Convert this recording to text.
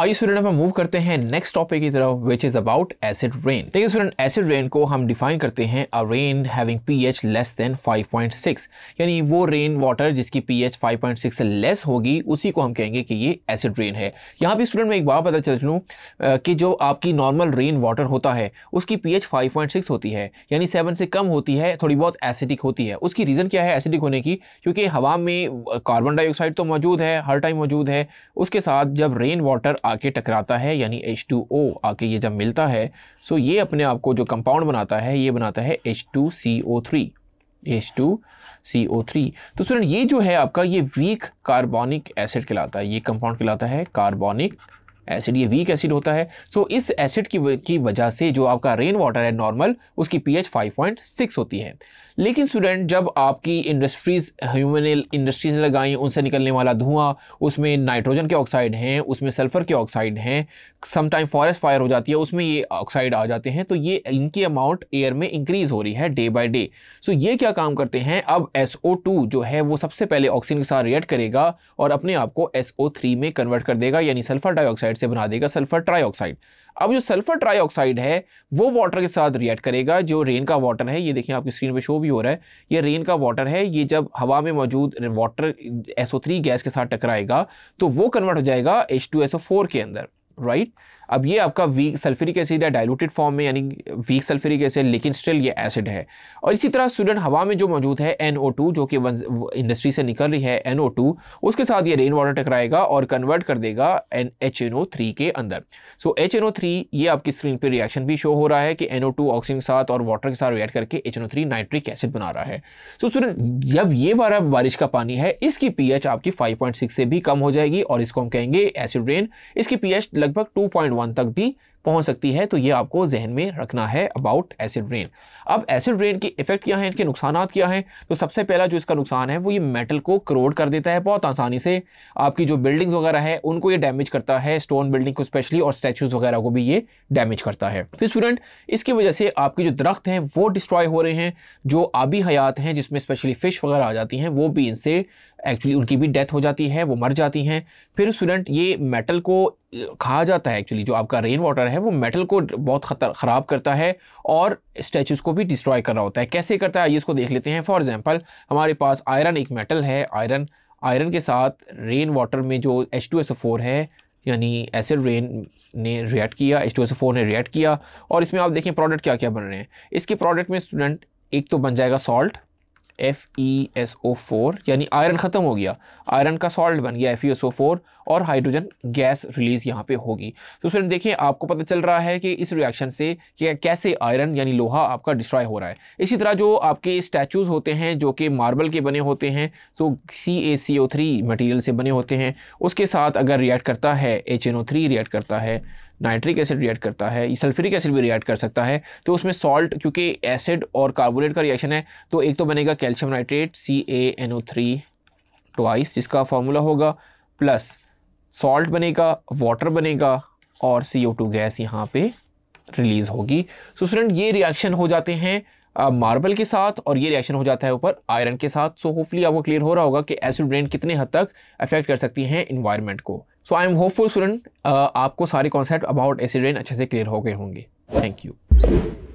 आइए स्टूडेंट हम मूव करते हैं नेक्स्ट टॉपिक की तरफ which is about acid rain देखिए स्टूडेंट एसिड रेन को हम डिफाइन करते हैं a rain having pH less than 5.6 यानी वो रेन वाटर जिसकी पीएच 5.6 से लेस होगी उसी को हम कहेंगे कि ये एसिड रेन है यहाँ भी स्टूडेंट मैं एक बात पता चल चलूँ कि जो आपकी नॉर्मल रेन वाटर होता है उसकी पी एच होती है यानी सेवन से कम होती है थोड़ी बहुत एसिडिक होती है उसकी रीज़न क्या है एसिडिक होने की क्योंकि हवा में कार्बन डाइऑक्साइड तो मौजूद है हर टाइम मौजूद है उसके साथ जब रेन वाटर आके टकराता है यानी एच टू ओ आके ये जब मिलता है सो ये अपने आप को जो कंपाउंड बनाता है ये बनाता है H H two two C C O three O three तो स्टूडेंट ये जो है आपका ये वीक कार्बोनिक एसिड कहलाता है ये कंपाउंड कहलाता है कार्बोनिक एसिड ये वीक एसिड होता है सो इस एसिड की की वजह से जो आपका रेन वाटर है नॉर्मल उसकी पीएच 5.6 होती है लेकिन स्टूडेंट जब आपकी इंडस्ट्रीज़ ह्यूमन इंडस्ट्रीज लगाई उनसे निकलने वाला धुआं उसमें नाइट्रोजन के ऑक्साइड हैं उसमें सल्फ़र के ऑक्साइड हैं समटाइम फॉरेस्ट फायर हो जाती है उसमें ये ऑक्साइड आ जाते हैं तो ये इनकी अमाउंट एयर में इंक्रीज़ हो रही है डे बाई डे सो ये क्या काम करते हैं अब एस जो है वो सबसे पहले ऑक्सीजन के साथ रिएक्ट करेगा और अपने आप को एस में कन्वर्ट कर देगा यानी सल्फ़र डाइऑक्साइड से बना देगा सल्फर ट्राई अब जो सल्फर ट्राई है वो वाटर के साथ रिएक्ट करेगा जो रेन का वाटर है ये देखिए आपकी स्क्रीन पे शो भी हो रहा है ये रेन का वाटर है ये जब हवा में मौजूद वाटर एसओ गैस के साथ टकराएगा तो वो कन्वर्ट हो जाएगा एच के अंदर राइट right? अब ये आपका वीक सल्फ्यूरिक एसिड है डायलूटेड फॉर्म में यानी वीक सल्फ्यूरिक एसिड लेकिन स्टिल ये एसिड है और इसी तरह स्टूडेंट हवा में जो मौजूद है एन जो कि इंडस्ट्री से निकल रही है एन उसके साथ ये रेन वाटर टकराएगा और कन्वर्ट कर देगा एन एच के अंदर सो एच ये आपकी स्क्रीन पर रिएक्शन भी शो हो रहा है कि एन ऑक्सीजन के साथ और वाटर के साथ रिएक्ट करके एच नाइट्रिक एसिड बना रहा है सो so, स्टूडेंट जब ये वाला बारिश का पानी है इसकी पी आपकी फाइव से भी कम हो जाएगी और इसको हम कहेंगे एसिड रेन इसकी पी लगभग टू वन तक भी पहुंच सकती है तो ये आपको जहन में रखना है अबाउट एसिड रेन अब एसिड रेन के इफेक्ट क्या हैं इनके नुकसान क्या हैं तो सबसे पहला जो इसका नुकसान है वो ये मेटल को करोड कर देता है बहुत आसानी से आपकी जो बिल्डिंग्स वगैरह है उनको ये डैमेज करता है स्टोन बिल्डिंग को स्पेशली और स्टैचूज़ वगैरह को भी ये डैमेज करता है फिर तो स्टूडेंट इसकी वजह से आपके जो दरख्त हैं वो डिस्ट्रॉय हो रहे हैं जो आबी हयात हैं जिसमें स्पेशली फ़िश वगैरह आ जाती हैं वो भी इनसे एक्चुअली उनकी भी डेथ हो जाती है वो मर जाती हैं फिर स्टूडेंट ये मेटल को खा जाता है एक्चुअली जो आपका रेन वाटर है वो मेटल को बहुत खतर ख़राब करता है और स्टैचूज़ को भी डिस्ट्रॉय कर रहा होता है कैसे करता है ये इसको देख लेते हैं फॉर एग्ज़ाम्पल हमारे पास आयरन एक मेटल है आयरन आयरन के साथ रेन वाटर में जो एच टू एस फोर है यानी एसिड रेन ने रिएक्ट किया एच टू एस फोर ने रिएक्ट किया और इसमें आप देखें प्रोडक्ट क्या क्या बन रहे हैं इसके प्रोडक्ट में स्टूडेंट एक तो बन जाएगा salt F E S O four यानी आयरन ख़त्म हो गया आयरन का सॉल्ट बन गया F E S O four और हाइड्रोजन गैस रिलीज़ यहाँ पे होगी तो स्टूडेंट देखिए आपको पता चल रहा है कि इस रिएक्शन से कैसे आयरन यानी लोहा आपका डिस्ट्रॉय हो रहा है इसी तरह जो आपके स्टैचूज़ होते हैं जो कि मार्बल के बने होते हैं तो सी ए सी ओ थ्री मटीरियल से बने होते हैं उसके साथ अगर रिएक्ट करता है H N O three react करता है नाइट्रिक एसिड रिएक्ट करता है सल्फ्यूरिक एसिड भी रिएक्ट कर सकता है तो उसमें सॉल्ट क्योंकि एसिड और कार्बोनेट का रिएक्शन है तो एक तो बनेगा calcium nitrate C A N O three twice जिसका फॉर्मूला होगा प्लस सॉल्ट बनेगा वाटर बनेगा और सी ओ टू गैस यहाँ पे रिलीज़ होगी सो so, स्टूडेंट ये रिएक्शन हो जाते हैं मार्बल के साथ और ये रिएक्शन हो जाता है ऊपर आयरन के साथ सो होपफुली आपको क्लियर हो रहा होगा कि एसिड रेन कितने हद तक अफेक्ट कर सकती हैं इन्वायरमेंट को so I am hopeful student आपको सारे कॉन्सेप्ट अबाउट एसिड रेन अच्छे से क्लियर हो गए होंगे थैंक यू